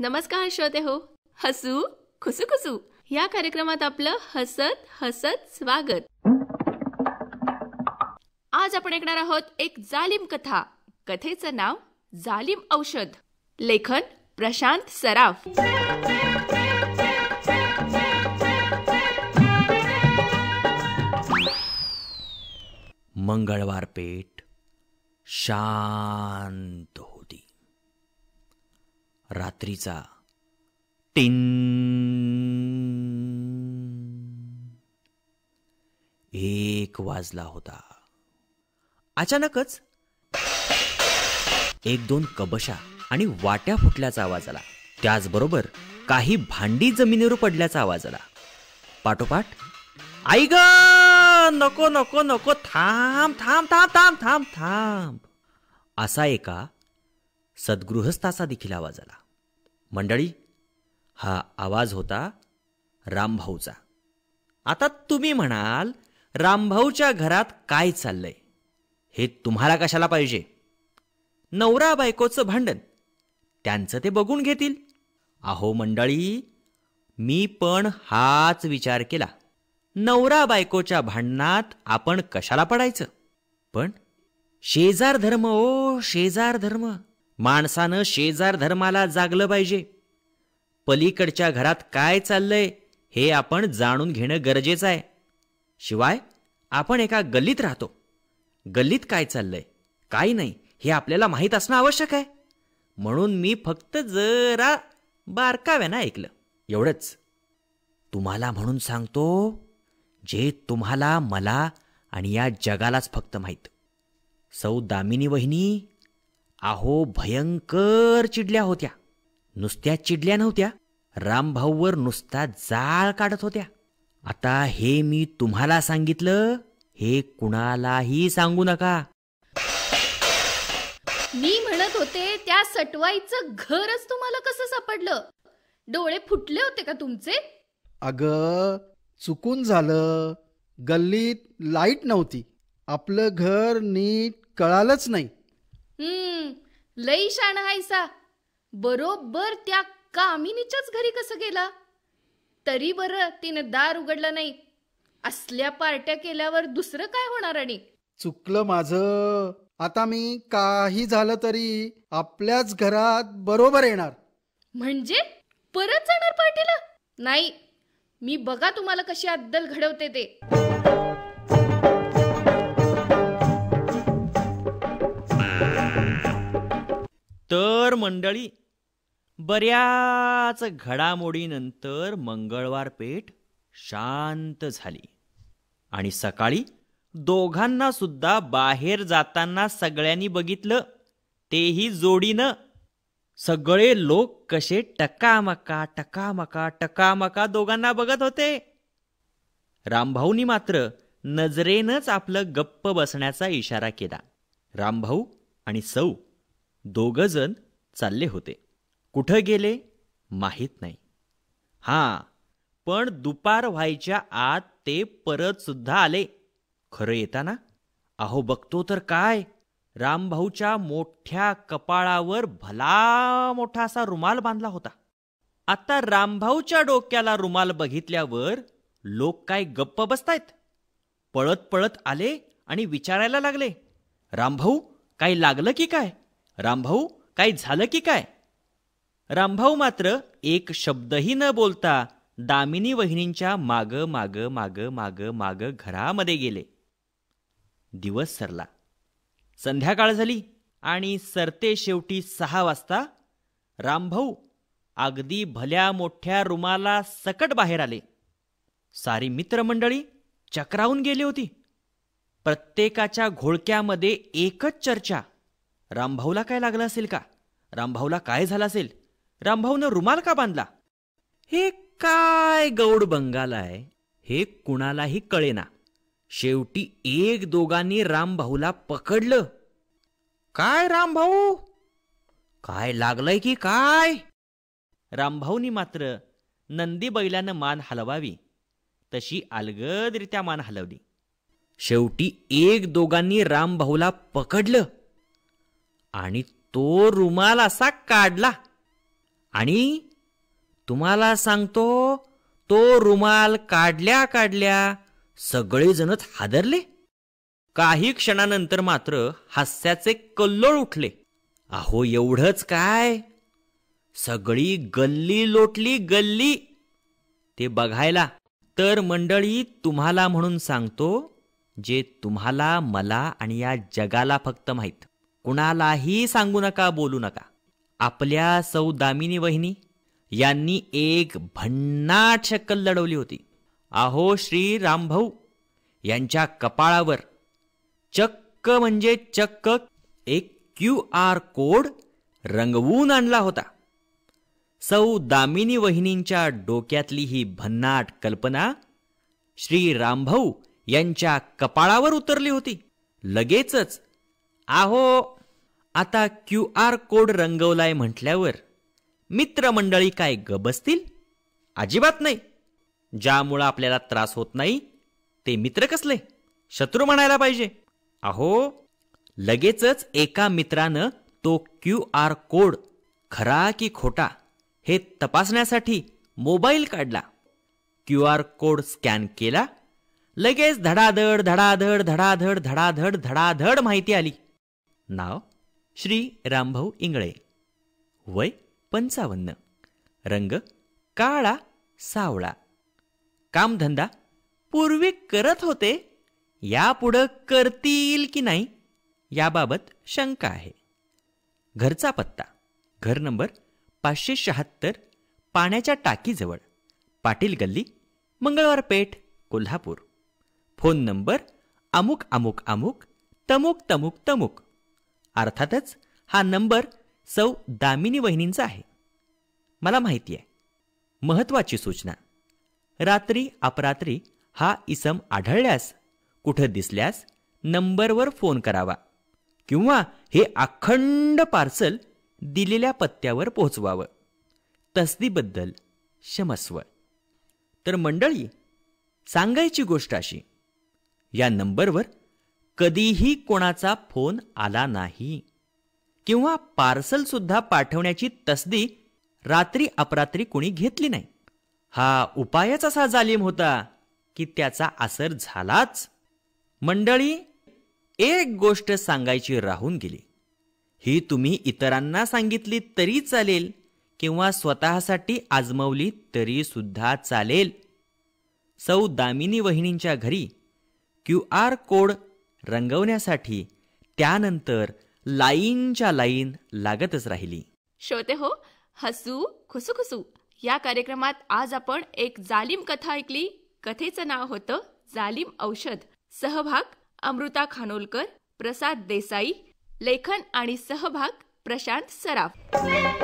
नमस्कार श्रोते हो हसू खुसू खुसू या कार्यक्रमात आपलं हसत हसत स्वागत आज आपण ऐकणार आहोत एक जालिम कथा कथेचं नाव जालिम औषध लेखन प्रशांत सराफ मंगळवार पेठ शांत हो. रात्रीचा टिन एक वाजला होता अचानकच एक दोन कबशा आणि वाट्या फुटल्याचा आवाज आला त्याचबरोबर काही भांडी जमिनीवर पडल्याचा आवाज आला पाठोपाठ आई ग नको नको नको थांब थांब थांब थांब थांब थांब असा एका सद्गृहस्थाचा देखील आवाज आला मंडळी हा आवाज होता रामभाऊचा आता तुम्ही म्हणाल रामभाऊच्या घरात काय चाललंय हे तुम्हाला कशाला पाहिजे नवरा बायकोचं भांडण त्यांचं ते बघून घेतील अहो मंडळी मी पण हाच विचार केला नवरा बायकोच्या भांडणात आपण कशाला पडायचं पण शेजार धर्म ओ शेजार धर्म माणसानं शेजार धर्माला जागलं पाहिजे पलीकडच्या घरात काय चाललंय हे आपण जाणून घेणं गरजेचं आहे शिवाय आपण एका गल्लीत राहतो गल्लीत काय चाललंय काय नाही हे आपल्याला माहीत असणं आवश्यक आहे म्हणून मी फक्त जरा बारकाव्यानं ऐकलं एवढंच तुम्हाला म्हणून सांगतो जे तुम्हाला मला आणि या जगालाच फक्त माहीत सौ दामिनी वहिनी अहो भयंकर चिडल्या होत्या नुसत्या चिडल्या नव्हत्या रामभाऊवर नुसता जाळ काढत होत्या आता हे मी तुम्हाला सांगितलं हे कुणालाही सांगू नका मी म्हणत होते त्या सटवाईचं घरच तुम्हाला कसं सापडलं डोळे फुटले होते का तुमचे अग चुकून झालं गल्लीत लाईट नव्हती आपलं घर नीट कळालंच नाही लई शाण हायसा बरोबर त्या कामिनीच्याच घरी कसं गेला तरी बर तिनं दार उघडलं नाही असल्या पार्ट्या केल्यावर दुसरं काय होणार आणि चुकलं माझं आता मी काही झालं तरी आपल्याच घरात बरोबर येणार म्हणजे परत जाणार पार्टीला नाही मी बघा तुम्हाला कशी अद्दल घडवते ते मंडळी बऱ्याच घडामोडीनंतर मंगळवार पेठ शांत झाली आणि सकाळी दोघांना सुद्धा बाहेर जाताना सगळ्यांनी बघितलं तेही जोडीनं सगळे लोक कसे टकामका टकामका टकामका दोघांना बघत होते रामभाऊनी मात्र नजरेनच आपलं गप्प बसण्याचा इशारा केला रामभाऊ आणि सौ दोघंजण चालले होते कुठं गेले माहीत नाही हां पण दुपार व्हायच्या आत ते परत सुद्धा आले खरं येताना अहो बघतो तर काय रामभाऊच्या मोठ्या कपाळावर भला मोठा असा रुमाल बांधला होता आता रामभाऊच्या डोक्याला रुमाल बघितल्यावर लोक काय गप्प बसतायत पळत पळत आले आणि विचारायला लागले रामभाऊ काही लागलं की काय रामभाऊ काय झालं की काय रामभाऊ मात्र एक शब्दही न बोलता दामिनी वहिनींच्या माग माग माग माग माग घरामध्ये गेले दिवस सरला संध्याकाळ झाली आणि सरते शेवटी सहा वाजता रामभाऊ अगदी भल्या मोठ्या रुमाला सकट बाहेर आले सारी मित्रमंडळी चक्रावून गेली होती प्रत्येकाच्या घोळक्यामध्ये एकच चर्चा रामभाऊला काय लागलं असेल का रामभाऊला काय झालं असेल रामभाऊनं रुमाल का बांधला हे काय गौड बंगाल आहे हे कुणालाही कळेना शेवटी एक दोघांनी रामभाऊला पकडलं काय रामभाऊ काय लागलंय की काय रामभाऊनी मात्र नंदी बैलानं मान हलवावी तशी अलगदरित्या मान हलवली शेवटी एक दोघांनी रामभाऊला पकडलं आणि तो रुमाल असा काढला आणि तुम्हाला सांगतो तो रुमाल काढल्या काढल्या सगळेजणच हादरले काही क्षणानंतर मात्र हास्याचे कल्लोळ उठले अहो एवढंच काय सगळी गल्ली लोटली गल्ली ते बघायला तर मंडळी तुम्हाला म्हणून सांगतो जे तुम्हाला मला आणि या जगाला फक्त माहीत कुणालाही सांगू नका बोलू नका आपल्या सौ दामिनी वहिनी यांनी एक भन्नाट शक्कल लढवली होती आहो श्री रामभाऊ यांच्या कपाळावर चक्क म्हणजे चक्क एक क्यू आर कोड रंगवून आणला होता सौ दामिनी वहिनींच्या डोक्यातली ही भन्नाट कल्पना श्री रामभाऊ यांच्या कपाळावर उतरली होती लगेचच आहो आता क्यू आर कोड रंगवलाय म्हटल्यावर मित्रमंडळी काय गबसतील अजिबात नाही ज्यामुळं आपल्याला त्रास होत नाही ते मित्र कसले शत्रू म्हणायला पाहिजे अहो लगेचच एका मित्रानं तो क्यू आर कोड खरा की खोटा हे तपासण्यासाठी मोबाईल काढला क्यू आर कोड स्कॅन केला लगेच धडाधड धडाधड धडाधड धडाधड धडाधड माहिती आली नाव श्री रामभाऊ इंगळे वय पंचावन्न रंग काळा सावळा कामधंदा पूर्वी करत होते यापुढं करतील की नाही याबाबत शंका आहे घरचा पत्ता घर नंबर पाचशे शहात्तर पाण्याच्या टाकीजवळ पाटील गल्ली मंगळवार पेठ कोल्हापूर फोन नंबर अमुक अमुक अमुक तमुक तमुक तमुक अर्थातच हा नंबर सौ दामिनी वहिनींचा आहे मला माहिती आहे महत्वाची सूचना रात्री अपरात्री हा इसम आढळल्यास कुठं दिसल्यास नंबरवर फोन करावा किंवा हे अखंड पार्सल दिलेल्या पत्त्यावर पोहोचवावं तसदीबद्दल क्षमस्व तर मंडळी सांगायची गोष्ट अशी या नंबरवर कधीही कोणाचा फोन आला नाही किंवा पार्सल सुद्धा पाठवण्याची तसदी रात्री अपरात्री कोणी घेतली नाही हा उपायच असा जालिम होता की त्याचा असर झालाच मंडळी एक गोष्ट सांगायची राहून गेली ही तुम्ही इतरांना सांगितली तरी चालेल किंवा स्वतःसाठी आजमवली तरी सुद्धा चालेल सौ दामिनी वहिनींच्या घरी क्यू आर कोड रंगवण्यासाठी त्यानंतर लाईनच्या लाईन लागतच राहिली शोते हो हसू खुसू खुसू या कार्यक्रमात आज आपण एक जालिम कथा ऐकली कथेचं नाव होतं जालिम औषध सहभाग अमृता खानोलकर प्रसाद देसाई लेखन आणि सहभाग प्रशांत सराफ